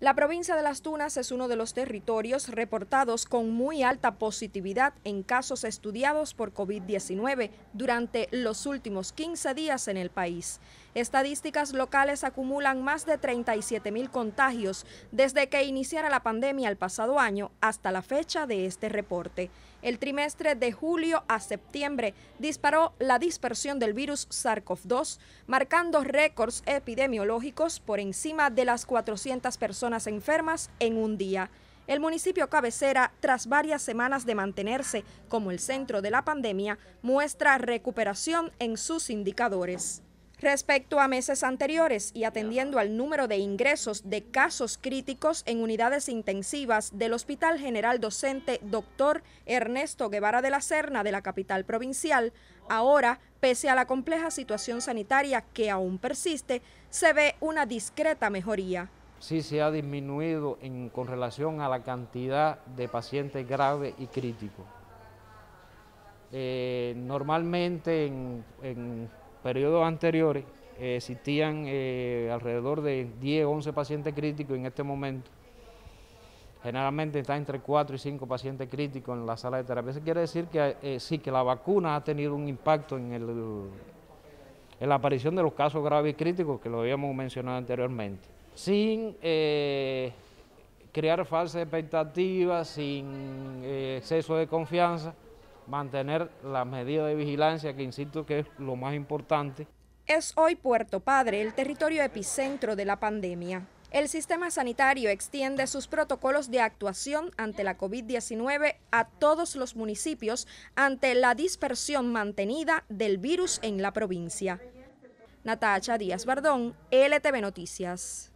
La provincia de Las Tunas es uno de los territorios reportados con muy alta positividad en casos estudiados por COVID-19 durante los últimos 15 días en el país. Estadísticas locales acumulan más de 37 mil contagios desde que iniciara la pandemia el pasado año hasta la fecha de este reporte. El trimestre de julio a septiembre disparó la dispersión del virus SARS-CoV-2, marcando récords epidemiológicos por encima de las 400 personas enfermas en un día. El municipio cabecera, tras varias semanas de mantenerse como el centro de la pandemia, muestra recuperación en sus indicadores. Respecto a meses anteriores y atendiendo al número de ingresos de casos críticos en unidades intensivas del Hospital General Docente Dr. Ernesto Guevara de la Serna de la capital provincial, ahora, pese a la compleja situación sanitaria que aún persiste, se ve una discreta mejoría sí se ha disminuido con relación a la cantidad de pacientes graves y críticos. Eh, normalmente en, periodos anteriores eh, existían eh, alrededor de 10 o 11 pacientes críticos en este momento generalmente está entre 4 y 5 pacientes críticos en la sala de terapia. Eso quiere decir que sí, que la vacuna ha tenido un impacto en la aparición de los casos graves y críticos que lo habíamos mencionado anteriormente sin eh, crear falsas expectativas, sin eh, exceso de confianza, mantener las medidas de vigilancia, que insisto que es lo más importante. Es hoy Puerto Padre el territorio epicentro de la pandemia. El sistema sanitario extiende sus protocolos de actuación ante la COVID-19 a todos los municipios ante la dispersión mantenida del virus en la provincia. Natacha Díaz Bardón, LTV Noticias.